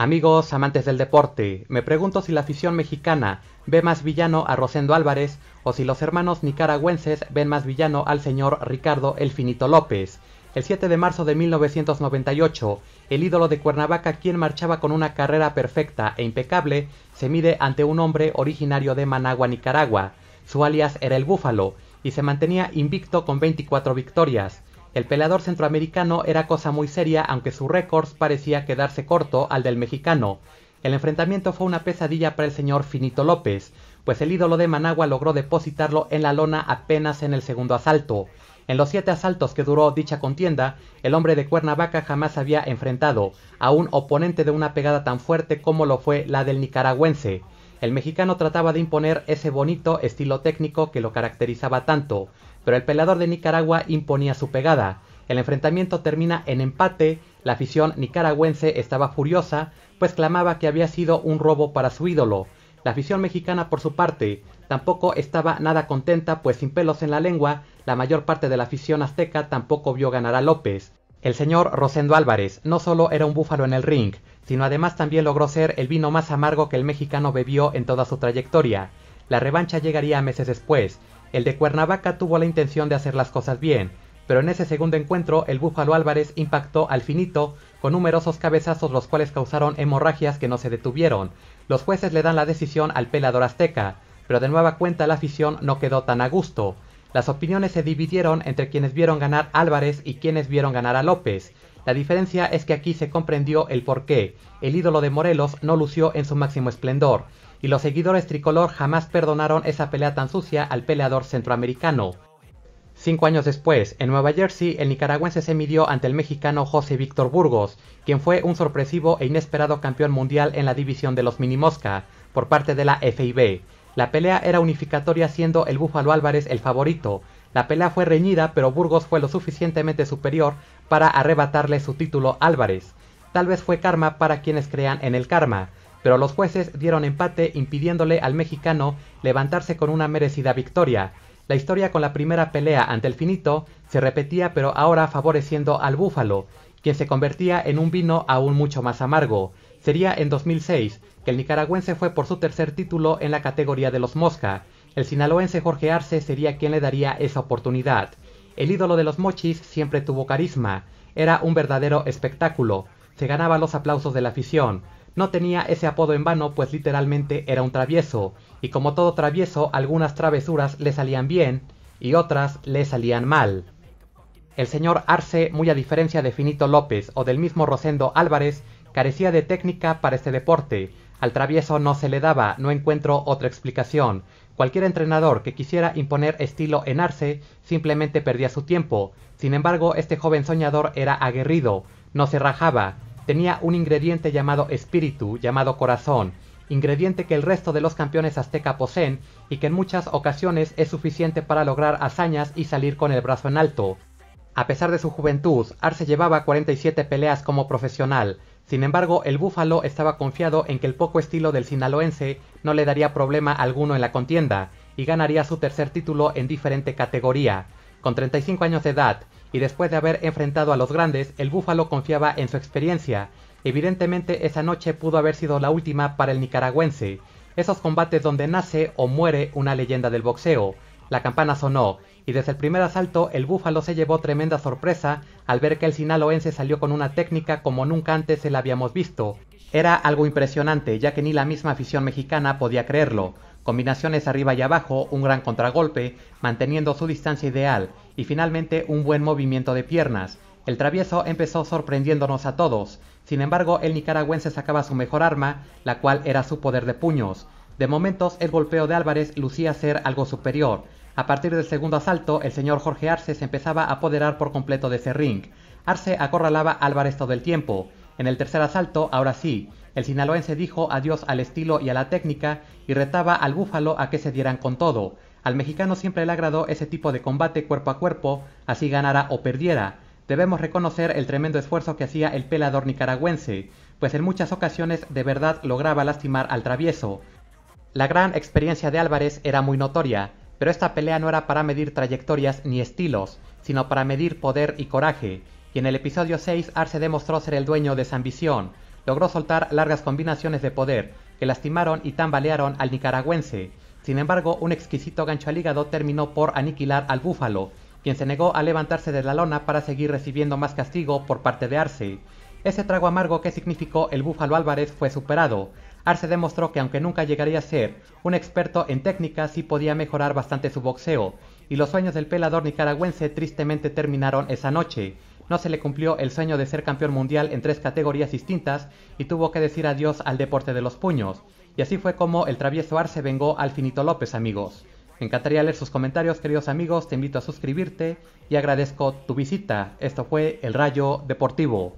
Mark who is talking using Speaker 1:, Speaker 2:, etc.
Speaker 1: Amigos amantes del deporte, me pregunto si la afición mexicana ve más villano a Rosendo Álvarez o si los hermanos nicaragüenses ven más villano al señor Ricardo El Finito López. El 7 de marzo de 1998, el ídolo de Cuernavaca, quien marchaba con una carrera perfecta e impecable, se mide ante un hombre originario de Managua, Nicaragua. Su alias era el Búfalo, y se mantenía invicto con 24 victorias. El peleador centroamericano era cosa muy seria, aunque su récord parecía quedarse corto al del mexicano. El enfrentamiento fue una pesadilla para el señor Finito López, pues el ídolo de Managua logró depositarlo en la lona apenas en el segundo asalto. En los siete asaltos que duró dicha contienda, el hombre de Cuernavaca jamás había enfrentado a un oponente de una pegada tan fuerte como lo fue la del nicaragüense. El mexicano trataba de imponer ese bonito estilo técnico que lo caracterizaba tanto, pero el peleador de Nicaragua imponía su pegada. El enfrentamiento termina en empate, la afición nicaragüense estaba furiosa, pues clamaba que había sido un robo para su ídolo. La afición mexicana, por su parte, tampoco estaba nada contenta, pues sin pelos en la lengua, la mayor parte de la afición azteca tampoco vio ganar a López. El señor Rosendo Álvarez no solo era un búfalo en el ring, sino además también logró ser el vino más amargo que el mexicano bebió en toda su trayectoria. La revancha llegaría meses después. El de Cuernavaca tuvo la intención de hacer las cosas bien, pero en ese segundo encuentro el Búfalo Álvarez impactó al finito con numerosos cabezazos los cuales causaron hemorragias que no se detuvieron. Los jueces le dan la decisión al pelador azteca, pero de nueva cuenta la afición no quedó tan a gusto. Las opiniones se dividieron entre quienes vieron ganar Álvarez y quienes vieron ganar a López. La diferencia es que aquí se comprendió el por qué el ídolo de Morelos no lució en su máximo esplendor, y los seguidores tricolor jamás perdonaron esa pelea tan sucia al peleador centroamericano. Cinco años después, en Nueva Jersey, el nicaragüense se midió ante el mexicano José Víctor Burgos, quien fue un sorpresivo e inesperado campeón mundial en la división de los Minimosca, por parte de la FIB. La pelea era unificatoria siendo el Búfalo Álvarez el favorito, la pelea fue reñida, pero Burgos fue lo suficientemente superior para arrebatarle su título Álvarez. Tal vez fue karma para quienes crean en el karma, pero los jueces dieron empate impidiéndole al mexicano levantarse con una merecida victoria. La historia con la primera pelea ante el finito se repetía pero ahora favoreciendo al búfalo, quien se convertía en un vino aún mucho más amargo. Sería en 2006 que el nicaragüense fue por su tercer título en la categoría de los mosca, el sinaloense Jorge Arce sería quien le daría esa oportunidad. El ídolo de los mochis siempre tuvo carisma, era un verdadero espectáculo, se ganaba los aplausos de la afición, no tenía ese apodo en vano pues literalmente era un travieso, y como todo travieso algunas travesuras le salían bien y otras le salían mal. El señor Arce, muy a diferencia de Finito López o del mismo Rosendo Álvarez, carecía de técnica para este deporte, al travieso no se le daba, no encuentro otra explicación, Cualquier entrenador que quisiera imponer estilo en Arce simplemente perdía su tiempo. Sin embargo, este joven soñador era aguerrido, no se rajaba, tenía un ingrediente llamado espíritu, llamado corazón, ingrediente que el resto de los campeones azteca poseen y que en muchas ocasiones es suficiente para lograr hazañas y salir con el brazo en alto. A pesar de su juventud, Arce llevaba 47 peleas como profesional, sin embargo, el Búfalo estaba confiado en que el poco estilo del sinaloense no le daría problema alguno en la contienda y ganaría su tercer título en diferente categoría. Con 35 años de edad y después de haber enfrentado a los grandes, el Búfalo confiaba en su experiencia. Evidentemente esa noche pudo haber sido la última para el nicaragüense, esos combates donde nace o muere una leyenda del boxeo. La campana sonó, y desde el primer asalto el Búfalo se llevó tremenda sorpresa al ver que el sinaloense salió con una técnica como nunca antes se la habíamos visto. Era algo impresionante, ya que ni la misma afición mexicana podía creerlo. Combinaciones arriba y abajo, un gran contragolpe, manteniendo su distancia ideal, y finalmente un buen movimiento de piernas. El travieso empezó sorprendiéndonos a todos, sin embargo el nicaragüense sacaba su mejor arma, la cual era su poder de puños. De momentos el golpeo de Álvarez lucía ser algo superior, a partir del segundo asalto, el señor Jorge Arce se empezaba a apoderar por completo de ese ring. Arce acorralaba a Álvarez todo el tiempo. En el tercer asalto, ahora sí, el sinaloense dijo adiós al estilo y a la técnica y retaba al búfalo a que se dieran con todo. Al mexicano siempre le agradó ese tipo de combate cuerpo a cuerpo, así ganara o perdiera. Debemos reconocer el tremendo esfuerzo que hacía el pelador nicaragüense, pues en muchas ocasiones de verdad lograba lastimar al travieso. La gran experiencia de Álvarez era muy notoria, pero esta pelea no era para medir trayectorias ni estilos, sino para medir poder y coraje, y en el episodio 6 Arce demostró ser el dueño de esa ambición, logró soltar largas combinaciones de poder, que lastimaron y tambalearon al nicaragüense, sin embargo un exquisito gancho al hígado terminó por aniquilar al búfalo, quien se negó a levantarse de la lona para seguir recibiendo más castigo por parte de Arce. Ese trago amargo que significó el búfalo Álvarez fue superado, Arce demostró que aunque nunca llegaría a ser un experto en técnica, sí podía mejorar bastante su boxeo, y los sueños del pelador nicaragüense tristemente terminaron esa noche. No se le cumplió el sueño de ser campeón mundial en tres categorías distintas y tuvo que decir adiós al deporte de los puños. Y así fue como el travieso Arce vengó al Finito López, amigos. Me encantaría leer sus comentarios, queridos amigos, te invito a suscribirte y agradezco tu visita. Esto fue El Rayo Deportivo.